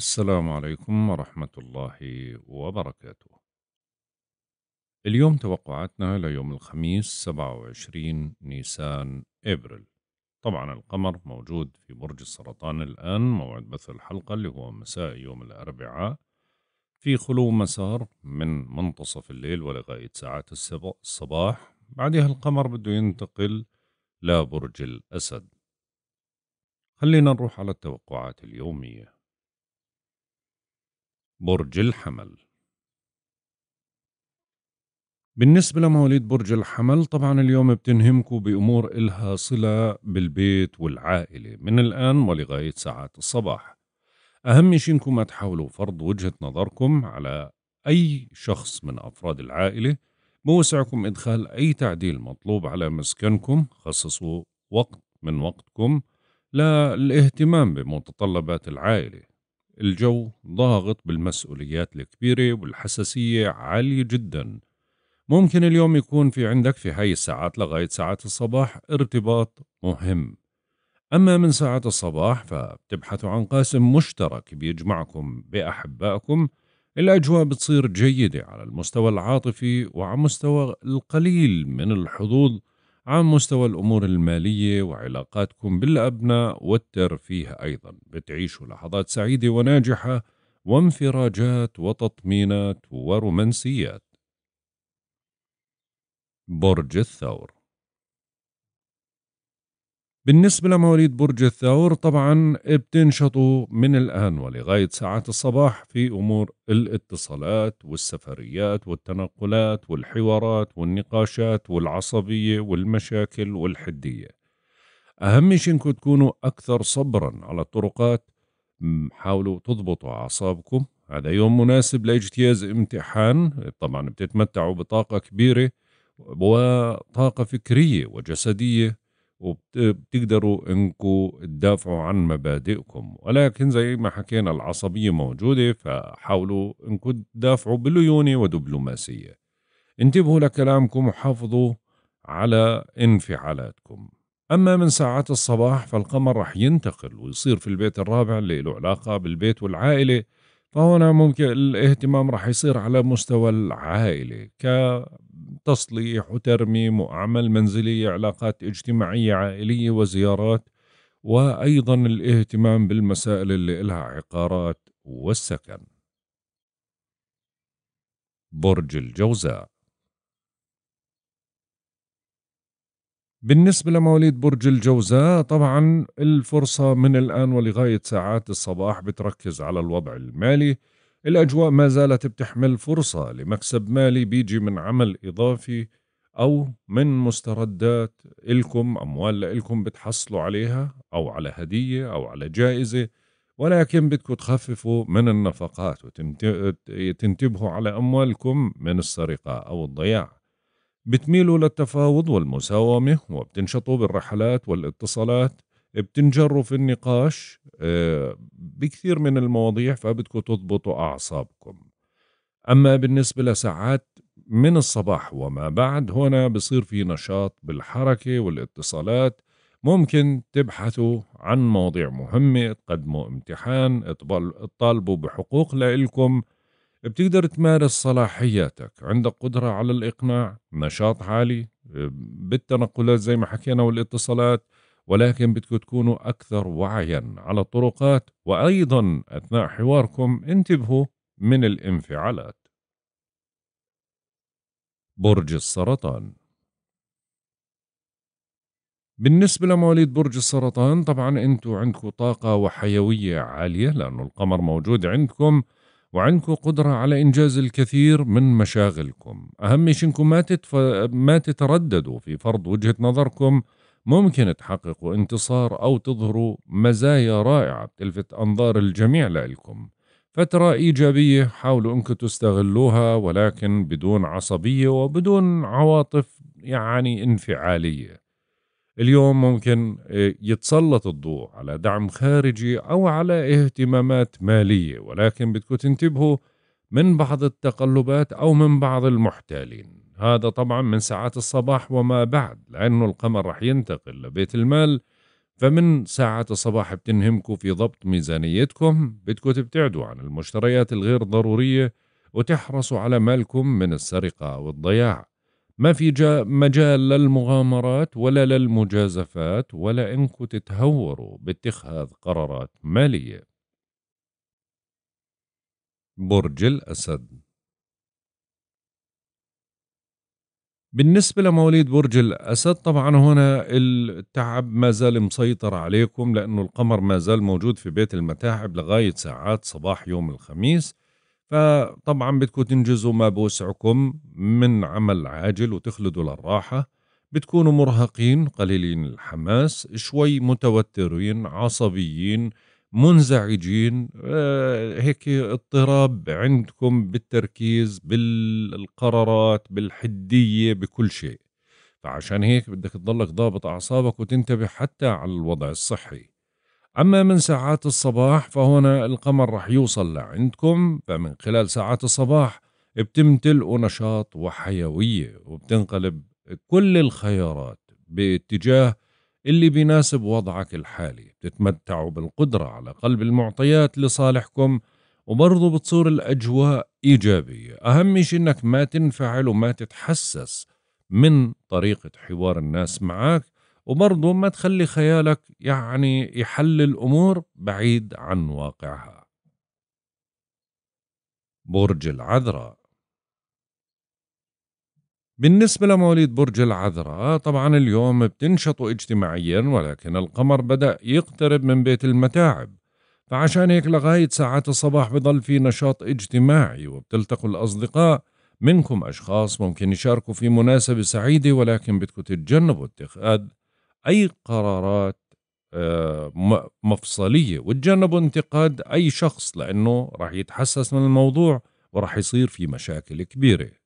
السلام عليكم ورحمة الله وبركاته. اليوم توقعاتنا ليوم الخميس 27 نيسان أبريل. طبعا القمر موجود في برج السرطان الآن موعد بث الحلقة اللي هو مساء يوم الأربعاء في خلو مسار من منتصف الليل ولغاية ساعات الصباح بعدها القمر بده ينتقل لبرج الأسد خلينا نروح على التوقعات اليومية برج الحمل بالنسبة لمواليد برج الحمل طبعا اليوم بتنهمكوا بأمور إلها صلة بالبيت والعائلة من الآن ولغاية ساعات الصباح أهم شيء إنكم ما تحاولوا فرض وجهة نظركم على أي شخص من أفراد العائلة بوسعكم إدخال أي تعديل مطلوب على مسكنكم خصصوا وقت من وقتكم للاهتمام بمتطلبات العائلة الجو ضاغط بالمسؤوليات الكبيرة والحساسية عالية جدا ممكن اليوم يكون في عندك في هاي الساعات لغاية ساعات الصباح ارتباط مهم أما من ساعة الصباح فبتبحثوا عن قاسم مشترك بيجمعكم بأحبائكم الأجواء بتصير جيدة على المستوى العاطفي وعلى مستوى القليل من الحظوظ عن مستوى الأمور المالية وعلاقاتكم بالأبناء والترفيه أيضا بتعيشوا لحظات سعيدة وناجحة وانفراجات وتطمينات ورومانسيات برج الثور بالنسبة لمواليد برج الثور طبعا بتنشطوا من الآن ولغاية ساعات الصباح في أمور الاتصالات والسفريات والتنقلات والحوارات والنقاشات والعصبية والمشاكل والحدية أهم شيء إنكم تكونوا أكثر صبرا على الطرقات حاولوا تضبطوا أعصابكم هذا يوم مناسب لاجتياز امتحان طبعا بتتمتعوا بطاقة كبيرة وطاقة فكرية وجسدية وبتقدروا انكم تدافعوا عن مبادئكم ولكن زي ما حكينا العصبية موجودة فحاولوا انكم تدافعوا بليونة ودبلوماسية انتبهوا لكلامكم وحافظوا على انفعالاتكم أما من ساعات الصباح فالقمر رح ينتقل ويصير في البيت الرابع اللي له علاقة بالبيت والعائلة فهنا ممكن الاهتمام رح يصير على مستوى العائلة ك تصليح وترميم وأعمال منزلية علاقات اجتماعية عائلية وزيارات وأيضا الاهتمام بالمسائل اللي إلها عقارات والسكن برج الجوزاء بالنسبة لمواليد برج الجوزاء طبعا الفرصة من الآن ولغاية ساعات الصباح بتركز على الوضع المالي الأجواء ما زالت بتحمل فرصة لمكسب مالي بيجي من عمل إضافي أو من مستردات إلكم أموال لإلكم بتحصلوا عليها أو على هدية أو على جائزة ولكن بدكم تخففوا من النفقات وتنتبهوا على أموالكم من السرقة أو الضياع بتميلوا للتفاوض والمساومة وبتنشطوا بالرحلات والاتصالات بتنجروا في النقاش آه، بكثير من المواضيع فبدكم تضبطوا أعصابكم أما بالنسبة لساعات من الصباح وما بعد هنا بصير في نشاط بالحركة والاتصالات ممكن تبحثوا عن مواضيع مهمة تقدموا امتحان تطالبوا بحقوق لإلكم بتقدر تمارس صلاحياتك عندك قدرة على الإقناع نشاط عالي آه، بالتنقلات زي ما حكينا والاتصالات ولكن بدكم تكونوا أكثر وعيا على الطرقات وأيضا أثناء حواركم انتبهوا من الانفعالات برج السرطان بالنسبة لمواليد برج السرطان طبعا انتوا عندكم طاقة وحيوية عالية لأن القمر موجود عندكم وعندكم قدرة على إنجاز الكثير من مشاغلكم أهم شيء إنكم ما, تتف... ما تترددوا في فرض وجهة نظركم ممكن تحققوا انتصار أو تظهروا مزايا رائعة بتلفت أنظار الجميع لإلكم فترة إيجابية حاولوا أنكم تستغلوها ولكن بدون عصبية وبدون عواطف يعني انفعالية اليوم ممكن آه، يتسلط الضوء على دعم خارجي أو على اهتمامات مالية ولكن بدكم تنتبهوا من بعض التقلبات أو من بعض المحتالين هذا طبعا من ساعات الصباح وما بعد لأنه القمر رح ينتقل لبيت المال فمن ساعات الصباح بتنهمكوا في ضبط ميزانيتكم بدكم تبتعدوا عن المشتريات الغير ضرورية وتحرصوا على مالكم من السرقة والضياع ما في مجال للمغامرات ولا للمجازفات ولا انكم تتهوروا باتخاذ قرارات مالية برج الأسد بالنسبة لمواليد برج الأسد طبعا هنا التعب ما زال مسيطر عليكم لأنه القمر ما زال موجود في بيت المتاعب لغاية ساعات صباح يوم الخميس فطبعا بدكم تنجزوا ما بوسعكم من عمل عاجل وتخلدوا للراحة بتكونوا مرهقين قليلين الحماس شوي متوترين عصبيين منزعجين آه، هيك اضطراب عندكم بالتركيز بالقرارات بالحدية بكل شيء فعشان هيك بدك تضلك ضابط أعصابك وتنتبه حتى على الوضع الصحي أما من ساعات الصباح فهنا القمر رح يوصل لعندكم فمن خلال ساعات الصباح بتمتلئوا نشاط وحيوية وبتنقلب كل الخيارات باتجاه اللي بيناسب وضعك الحالي بتتمتعوا بالقدرة على قلب المعطيات لصالحكم وبرضه بتصير الأجواء إيجابية أهم شيء أنك ما تنفعل وما تتحسس من طريقة حوار الناس معك وبرضه ما تخلي خيالك يعني يحل الأمور بعيد عن واقعها برج العذراء بالنسبة لمواليد برج العذراء طبعا اليوم بتنشطوا اجتماعيا ولكن القمر بدأ يقترب من بيت المتاعب فعشان هيك لغاية ساعات الصباح بضل في نشاط اجتماعي وبتلتقوا الأصدقاء منكم أشخاص ممكن يشاركوا في مناسبة سعيدة ولكن بدكم تتجنبوا اتخاذ أي قرارات آه، مفصلية وتجنبوا انتقاد أي شخص لأنه راح يتحسس من الموضوع وراح يصير في مشاكل كبيرة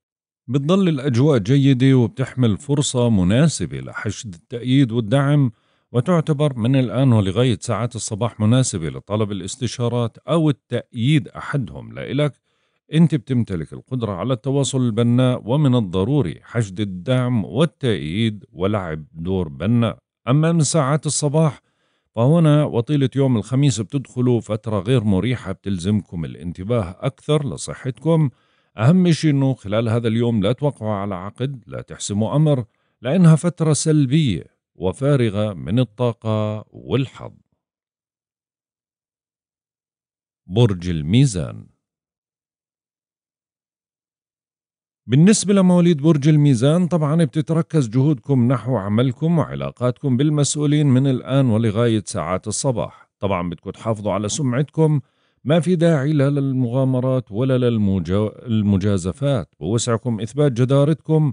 بتضل الأجواء جيدة وبتحمل فرصة مناسبة لحشد التأييد والدعم وتعتبر من الآن ولغاية ساعات الصباح مناسبة لطلب الاستشارات أو التأييد أحدهم لإلك أنت بتمتلك القدرة على التواصل البناء ومن الضروري حشد الدعم والتأييد ولعب دور بناء أما من ساعات الصباح فهنا وطيلة يوم الخميس بتدخلوا فترة غير مريحة بتلزمكم الانتباه أكثر لصحتكم أهم شيء أنه خلال هذا اليوم لا توقعوا على عقد لا تحسموا أمر لأنها فترة سلبية وفارغة من الطاقة والحظ برج الميزان بالنسبة لمواليد برج الميزان طبعا بتتركز جهودكم نحو عملكم وعلاقاتكم بالمسؤولين من الآن ولغاية ساعات الصباح طبعا بدكم تحافظوا على سمعتكم ما في داعي لا للمغامرات ولا للمجازفات بوسعكم إثبات جدارتكم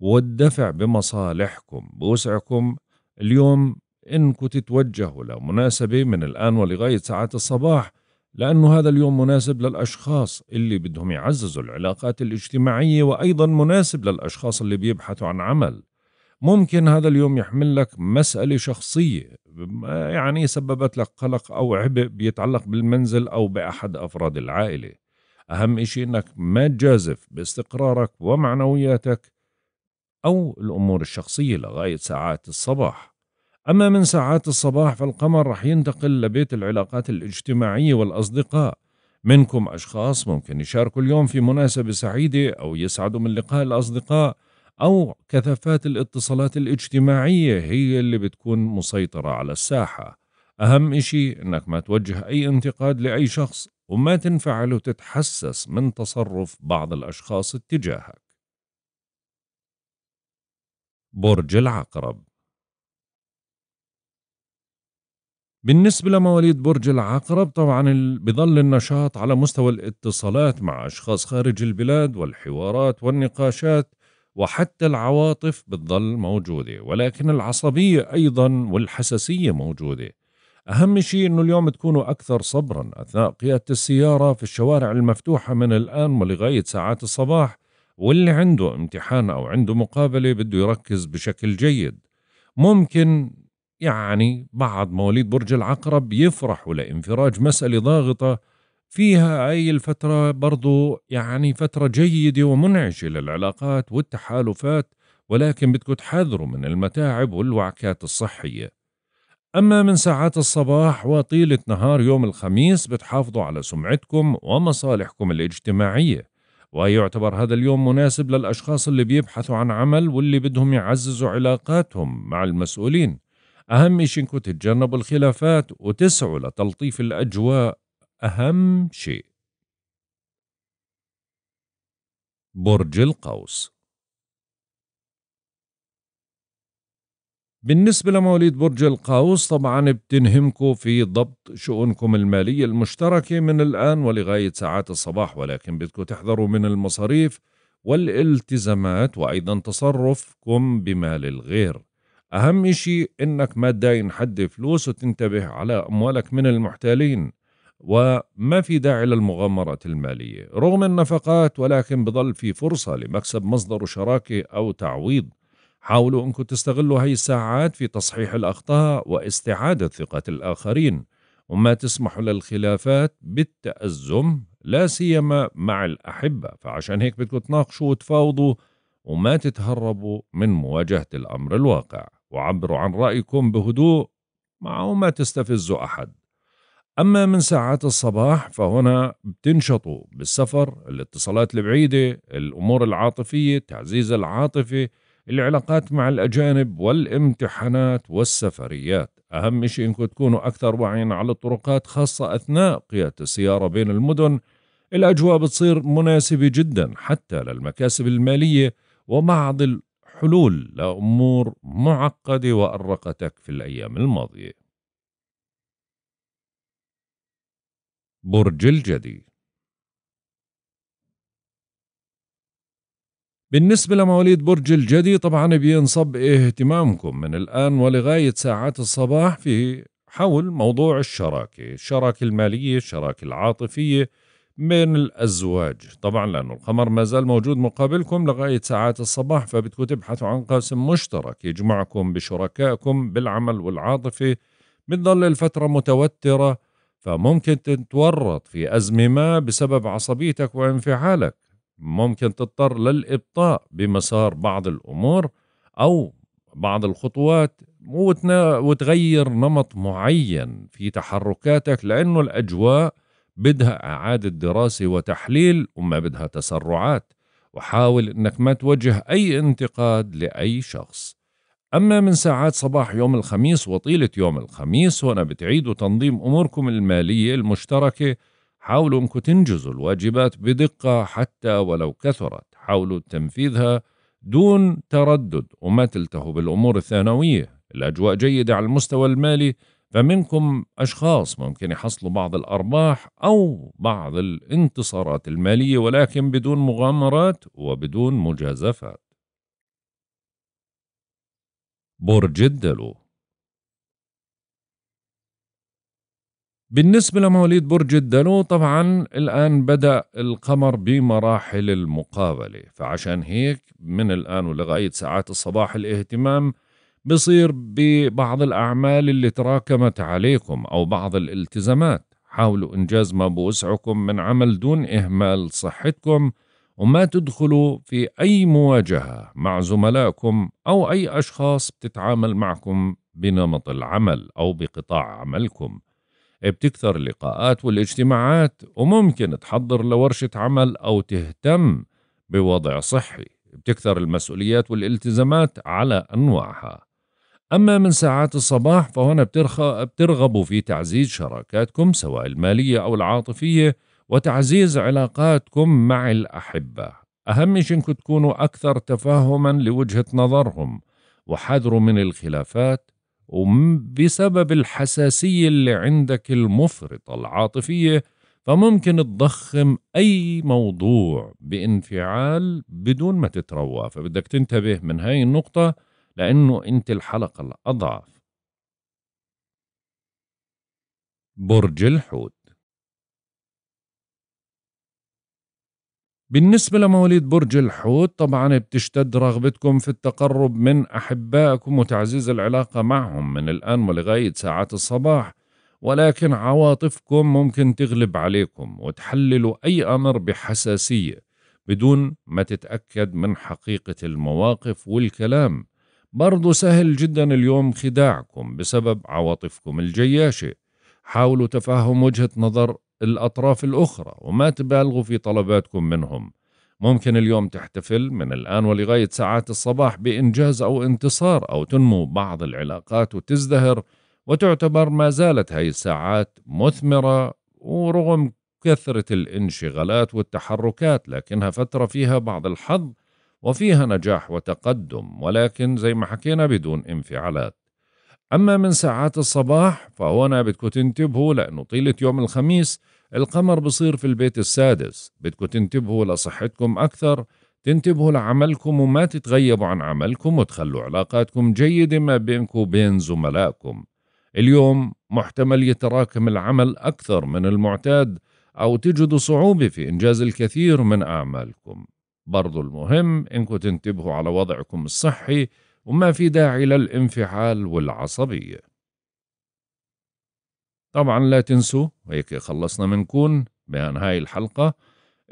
والدفع بمصالحكم بوسعكم اليوم إنكم تتوجهوا لمناسبة من الآن ولغاية ساعات الصباح لأنه هذا اليوم مناسب للأشخاص اللي بدهم يعززوا العلاقات الاجتماعية وأيضا مناسب للأشخاص اللي بيبحثوا عن عمل ممكن هذا اليوم يحمل لك مسألة شخصية يعني سببت لك قلق أو عبء بيتعلق بالمنزل أو بأحد أفراد العائلة أهم إشي أنك ما تجازف باستقرارك ومعنوياتك أو الأمور الشخصية لغاية ساعات الصباح أما من ساعات الصباح فالقمر رح ينتقل لبيت العلاقات الاجتماعية والأصدقاء منكم أشخاص ممكن يشاركوا اليوم في مناسبة سعيدة أو يسعدوا من لقاء الأصدقاء أو كثافات الاتصالات الاجتماعية هي اللي بتكون مسيطرة على الساحة أهم إشي إنك ما توجه أي انتقاد لأي شخص وما تنفعل وتتحسس من تصرف بعض الأشخاص اتجاهك برج العقرب بالنسبة لمواليد برج العقرب طبعا بظل النشاط على مستوى الاتصالات مع أشخاص خارج البلاد والحوارات والنقاشات وحتى العواطف بتضل موجودة ولكن العصبية أيضا والحساسية موجودة أهم شيء أنه اليوم تكونوا أكثر صبرا أثناء قيادة السيارة في الشوارع المفتوحة من الآن ولغاية ساعات الصباح واللي عنده امتحان أو عنده مقابلة بده يركز بشكل جيد ممكن يعني بعض مواليد برج العقرب يفرحوا لانفراج مسألة ضاغطة فيها هاي الفترة برضو يعني فترة جيدة ومنعشة للعلاقات والتحالفات ولكن بدكم تحذروا من المتاعب والوعكات الصحية أما من ساعات الصباح وطيلة نهار يوم الخميس بتحافظوا على سمعتكم ومصالحكم الاجتماعية ويعتبر هذا اليوم مناسب للأشخاص اللي بيبحثوا عن عمل واللي بدهم يعززوا علاقاتهم مع المسؤولين أهم شيء إنكم تتجنبوا الخلافات وتسعوا لتلطيف الأجواء أهم شيء برج القوس بالنسبة لمواليد برج القوس طبعا بتنهمكم في ضبط شؤونكم المالية المشتركة من الآن ولغاية ساعات الصباح ولكن بدكم تحذروا من المصاريف والالتزامات وأيضا تصرفكم بمال الغير أهم شيء إنك ما تداين حد فلوس وتنتبه على أموالك من المحتالين وما في داعي للمغامرات المالية رغم النفقات ولكن بضل في فرصة لمكسب مصدر شراكة أو تعويض حاولوا أنكم تستغلوا هاي الساعات في تصحيح الأخطاء واستعادة ثقة الآخرين وما تسمحوا للخلافات بالتأزم لا سيما مع الأحبة فعشان هيك بدكم تناقشوا وتفاوضوا وما تتهربوا من مواجهة الأمر الواقع وعبروا عن رأيكم بهدوء مع ما تستفزوا أحد أما من ساعات الصباح فهنا بتنشطوا بالسفر الاتصالات البعيدة الأمور العاطفية تعزيز العاطفة العلاقات مع الأجانب والامتحانات والسفريات أهم شيء إنكم تكونوا أكثر وعيا على الطرقات خاصة أثناء قيادة السيارة بين المدن الأجواء بتصير مناسبة جدا حتى للمكاسب المالية وبعض الحلول لأمور معقدة وأرقتك في الأيام الماضية برج الجدي بالنسبة لمواليد برج الجدي طبعا بينصب اهتمامكم من الآن ولغاية ساعات الصباح في حول موضوع الشراكة الشراكة المالية الشراكة العاطفية بين الأزواج طبعا لأنه القمر ما زال موجود مقابلكم لغاية ساعات الصباح فبدكم تبحثوا عن قاسم مشترك يجمعكم بشركائكم بالعمل والعاطفة بتضل الفترة متوترة فممكن تتورط في أزمة ما بسبب عصبيتك وانفعالك ممكن تضطر للإبطاء بمسار بعض الأمور أو بعض الخطوات وتغير نمط معين في تحركاتك لأنه الأجواء بدها إعادة دراسة وتحليل وما بدها تسرعات وحاول أنك ما توجه أي انتقاد لأي شخص أما من ساعات صباح يوم الخميس وطيلة يوم الخميس هنا بتعيدوا تنظيم أموركم المالية المشتركة حاولوا أنكم تنجزوا الواجبات بدقة حتى ولو كثرت حاولوا تنفيذها دون تردد وما تلتهوا بالأمور الثانوية الأجواء جيدة على المستوى المالي فمنكم أشخاص ممكن يحصلوا بعض الأرباح أو بعض الانتصارات المالية ولكن بدون مغامرات وبدون مجازفات برج الدلو بالنسبة لمواليد برج الدلو طبعا الآن بدأ القمر بمراحل المقابلة فعشان هيك من الآن ولغاية ساعات الصباح الاهتمام بصير ببعض الأعمال اللي تراكمت عليكم أو بعض الالتزامات حاولوا إنجاز ما بوسعكم من عمل دون إهمال صحتكم وما تدخلوا في أي مواجهة مع زملائكم أو أي أشخاص بتتعامل معكم بنمط العمل أو بقطاع عملكم بتكثر اللقاءات والاجتماعات وممكن تحضر لورشة عمل أو تهتم بوضع صحي بتكثر المسؤوليات والالتزامات على أنواعها أما من ساعات الصباح فهنا بترغبوا في تعزيز شراكاتكم سواء المالية أو العاطفية وتعزيز علاقاتكم مع الأحبة أهم شيء إنكم تكونوا أكثر تفاهما لوجهة نظرهم وحذروا من الخلافات وبسبب الحساسية اللي عندك المفرطة العاطفية فممكن تضخم أي موضوع بانفعال بدون ما تتروى فبدك تنتبه من هاي النقطة لأنه أنت الحلقة الأضعف برج الحوت بالنسبة لمواليد برج الحوت طبعا بتشتد رغبتكم في التقرب من أحبائكم وتعزيز العلاقة معهم من الآن ولغاية ساعات الصباح ولكن عواطفكم ممكن تغلب عليكم وتحللوا أي أمر بحساسية بدون ما تتأكد من حقيقة المواقف والكلام برضو سهل جدا اليوم خداعكم بسبب عواطفكم الجياشة حاولوا تفهم وجهة نظر الأطراف الأخرى وما تبالغوا في طلباتكم منهم ممكن اليوم تحتفل من الآن ولغاية ساعات الصباح بإنجاز أو انتصار أو تنمو بعض العلاقات وتزدهر وتعتبر ما زالت هاي الساعات مثمرة ورغم كثرة الانشغالات والتحركات لكنها فترة فيها بعض الحظ وفيها نجاح وتقدم ولكن زي ما حكينا بدون انفعالات أما من ساعات الصباح فهنا بدكم تنتبهوا لأنه طيلة يوم الخميس القمر بصير في البيت السادس بدكم تنتبهوا لصحتكم أكثر تنتبهوا لعملكم وما تتغيبوا عن عملكم وتخلوا علاقاتكم جيدة ما بينكم وبين زملائكم اليوم محتمل يتراكم العمل أكثر من المعتاد أو تجدوا صعوبة في إنجاز الكثير من أعمالكم برضو المهم إنكم تنتبهوا على وضعكم الصحي وما في داعي للانفعال والعصبية طبعا لا تنسوا هيك خلصنا من كون بيان هاي الحلقة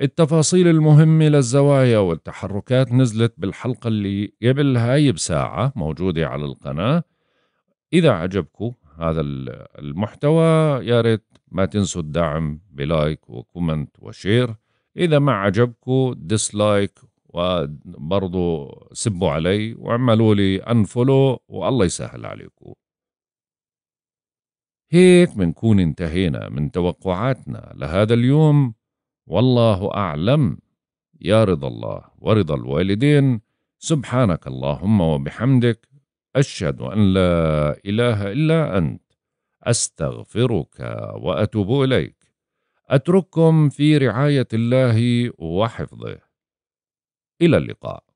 التفاصيل المهمة للزوايا والتحركات نزلت بالحلقة اللي قبل هاي بساعة موجودة على القناة إذا عجبكم هذا المحتوى يا ريت ما تنسوا الدعم بلايك وكومنت وشير إذا ما عجبكم ديسلايك وبرضو سبوا علي وعملوا لي انفولو والله يسهل عليكم هيك بنكون انتهينا من توقعاتنا لهذا اليوم والله أعلم يا رضا الله ورضا الوالدين سبحانك اللهم وبحمدك أشهد أن لا إله إلا أنت أستغفرك وأتوب إليك أترككم في رعاية الله وحفظه إلى اللقاء